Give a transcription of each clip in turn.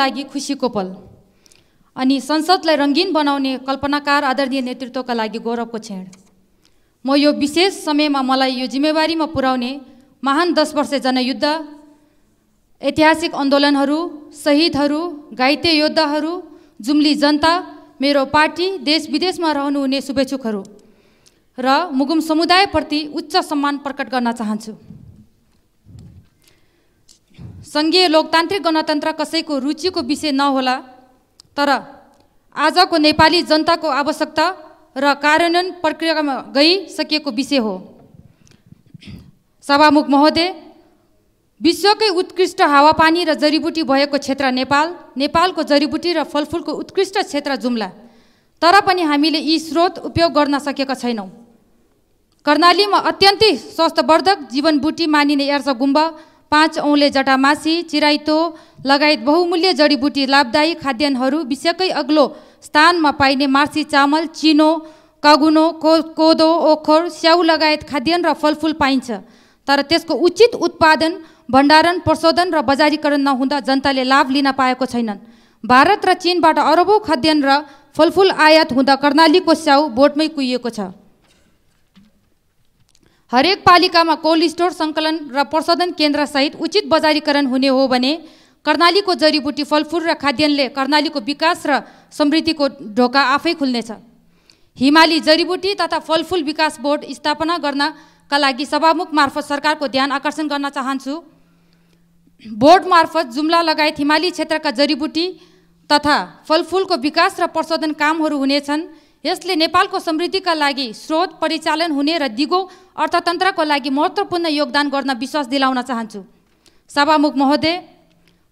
लागि खुसीको पल अनि संसदलाई रङ्गीन बनाउने कल्पनाकार आदरणीय नेतृत्वका लागि गौरवको क्षण म यो विशेष समयमा मलाई यो जिम्मेवारीमा पुर्याउने महान दस वर्ष जनयुद्ध ऐतिहासिक आन्दोलनहरू शहीदहरू घाइते योद्धाहरू जुम्ली जनता मेरो पार्टी देश विदेशमा रहनुहुने शुभेच्छुकहरू र मुगुम समुदायप्रति उच्च सम्मान प्रकट गर्न चाहन्छु सङ्घीय लोकतान्त्रिक गणतन्त्र कसैको रुचिको विषय नहोला तर आजको नेपाली जनताको आवश्यकता र कार्यान्वयन प्रक्रियामा गइसकिएको विषय हो सभामुख महोदय विश्वकै उत्कृष्ट हावापानी र जडीबुटी भएको क्षेत्र नेपाल नेपालको जडीबुटी र फलफुलको उत्कृष्ट क्षेत्र जुम्ला तर पनि हामीले यी स्रोत उपयोग गर्न सकेका छैनौँ कर्णालीमा अत्यन्तै स्वास्थ्यवर्धक जीवनबुटी मानिने एर्स गुम्बा पाँच औँले जटामासी चिराइतो लगायत बहुमूल्य जडीबुटी लाभदायी खाद्यान्नहरू विश्वकै अग्लो स्थानमा पाइने मार्सी चामल चिनो कगुनो को कोदो ओखर स्याउ लगायत खाद्यान्न र फलफुल पाइन्छ तर त्यसको उचित उत्पादन भण्डारण प्रशोधन र बजारीकरण नहुँदा जनताले लाभ लिन पाएको छैनन् भारत र चिनबाट अरबौँ खाद्यान्न र फलफुल आयात हुँदा कर्णालीको स्याउ बोटमै कुहिएको छ हरेक पालिकामा कोल्ड स्टोर सङ्कलन र प्रशोधन केन्द्रसहित उचित बजारीकरण हुने हो भने कर्णालीको जडीबुटी फलफुल र खाद्यान्नले कर्णालीको विकास र समृद्धिको ढोका आफै खुल्नेछ हिमाली जडीबुटी तथा फलफुल विकास बोर्ड स्थापना गर्नका लागि सभामुख मार्फत सरकारको ध्यान आकर्षण गर्न चाहन्छु बोर्ड मार्फत जुम्ला लगायत हिमाली क्षेत्रका जडीबुटी तथा फलफुलको विकास र प्रशोधन कामहरू हुनेछन् यसले नेपालको समृद्धिका लागि स्रोत परिचालन हुने र दिगो अर्थतन्त्रको लागि महत्त्वपूर्ण योगदान गर्न विश्वास दिलाउन चाहन्छु सभामुख महोदय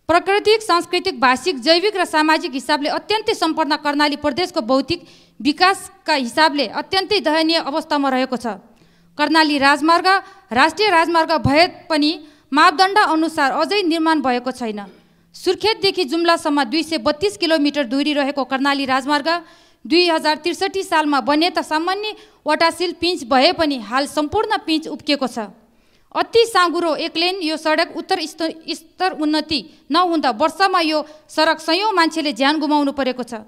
प्राकृतिक सांस्कृतिक भाषिक जैविक र सामाजिक हिसाबले अत्यन्तै सम्पन्न कर्णाली प्रदेशको भौतिक विकासका हिसाबले अत्यन्तै दयनीय अवस्थामा रहेको छ कर्णाली राजमार्ग राष्ट्रिय राजमार्ग भए पनि मापदण्ड अनुसार अझै निर्माण भएको छैन सुर्खेतदेखि जुम्लासम्म दुई सय बत्तिस किलोमिटर दूरी रहेको कर्णाली राजमार्ग दुई हजार त्रिसठी सालमा बने त सामान्यवटा सिल पिच भए पनि हाल सम्पूर्ण पिच उब्किएको छ अति साँगुरो एक्लेन यो सडक उत्तर स्तर उन्नति नहुँदा वर्षमा यो सडक सयौँ मान्छेले ज्यान गुमाउनु परेको छ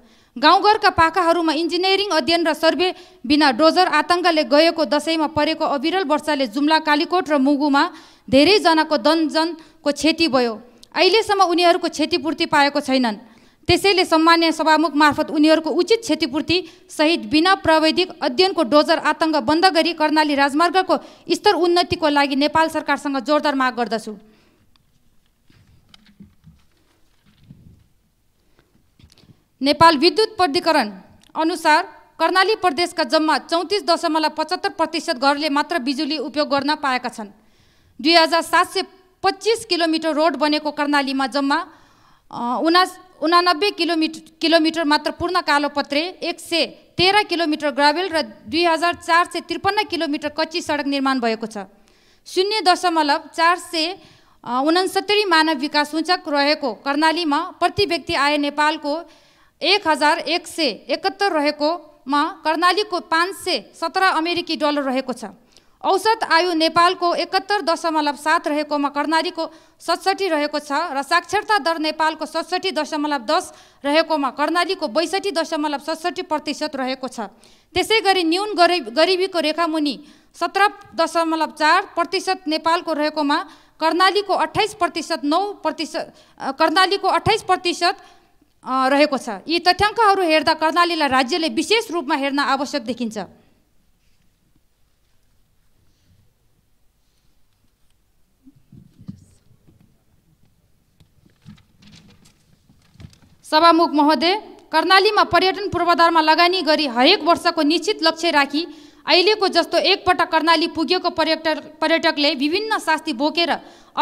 गाउँघरका पाखाहरूमा इन्जिनियरिङ अध्ययन र सर्वे बिना डोजर आतङ्कले गएको दसैँमा परेको अविरल वर्षाले जुम्ला कालीकोट र मुगुमा धेरैजनाको दनजनको क्षति भयो अहिलेसम्म उनीहरूको क्षतिपूर्ति पाएको छैनन् त्यसैले सम्मान्य सभामुख मार्फत उनीहरूको उचित क्षतिपूर्ति सहित बिना प्राविधिक अध्ययनको डोजर आतङ्क बन्द गरी कर्णाली राजमार्गको स्तर उन्नतिको लागि नेपाल सरकारसँग जोरदार माग गर्दछु नेपाल विद्युत प्राधिकरण अनुसार कर्णाली प्रदेशका जम्मा चौतिस दशमलव पचहत्तर प्रतिशत घरले मात्र बिजुली उपयोग गर्न पाएका छन् दुई हजार सात सय पच्चिस किलोमिटर रोड बनेको कर्णालीमा जम्मा उनास उनानब्बे किलोमिटर किलोमिटर मात्र पूर्ण कालोपत्रे एक सय तेह्र किलोमिटर ग्राभेल र दुई हजार चार सय त्रिपन्न किलोमिटर कच्ची सडक निर्माण भएको छ शून्य दशमलव चार सय उनसत्तरी मानव विकास सूचक रहेको कर्णालीमा प्रति व्यक्ति आय नेपालको एक हजार एक सय एकहत्तर रहेकोमा कर्णालीको पाँच सय सत्र अमेरिकी डलर रहेको छ औसत आयु नेपालको एकहत्तर दशमलव सात रहेकोमा कर्णालीको सतसठी रहेको छ र साक्षरता दर नेपालको सतसठी दशमलव दस रहेकोमा कर्णालीको बैसठी दशमलव सतसठी प्रतिशत रहेको छ त्यसै गरी न्यून गरिब गरिबीको रेखामुनि सत्र दशमलव चार प्रतिशत नेपालको रहेकोमा कर्णालीको अठाइस प्रतिशत नौ प्रतिशत कर्णालीको अठाइस प्रतिशत रहेको छ यी तथ्याङ्कहरू हेर्दा कर्णालीलाई राज्यले विशेष रूपमा हेर्न आवश्यक देखिन्छ सभामुख महोदय कर्णालीमा पर्यटन पूर्वाधारमा लगानी गरी हरेक वर्षको निश्चित लक्ष्य राखी अहिलेको जस्तो एकपटक कर्णाली पुगेको पर्यटक पर्यटकले विभिन्न शास्ति बोकेर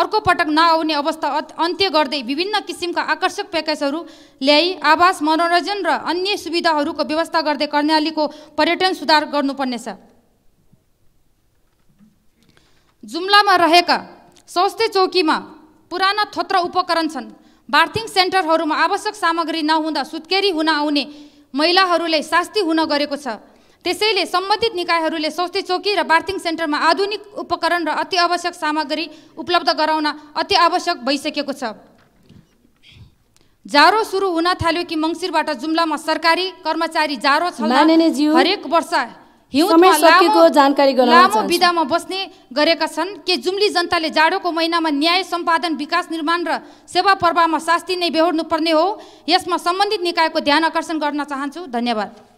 अर्को पटक नआउने अवस्था अन्त्य गर्दै विभिन्न किसिमका आकर्षक प्याकेजहरू ल्याई आवास मनोरञ्जन र अन्य सुविधाहरूको व्यवस्था गर्दै कर्णालीको पर्यटन सुधार गर्नुपर्नेछ जुम्लामा रहेका स्वास्थ्य चौकीमा पुराना थोत्र उपकरण छन् बार्थिङ सेन्टरहरूमा आवश्यक सामग्री नहुँदा सुत्केरी हुन आउने महिलाहरूले शास्ति हुन गरेको छ त्यसैले सम्बन्धित निकायहरूले स्वास्थ्य चौकी र बार्थिङ सेन्टरमा आधुनिक उपकरण र अति आवश्यक सामग्री उपलब्ध गराउन अति आवश्यक भइसकेको छ जारो सुरु हुन थाल्यो कि मङ्सिरबाट जुम्लामा सरकारी कर्मचारी जारो छ हरेक वर्ष जानकारी लामो विधामा बस्ने गरेका छन् के जुम्ली जनताले जाडोको महिनामा न्याय सम्पादन विकास निर्माण र सेवा प्रवाहमा शास्ति नै बेहोर्नुपर्ने हो यसमा सम्बन्धित निकायको ध्यान आकर्षण गर्न चाहन्छु धन्यवाद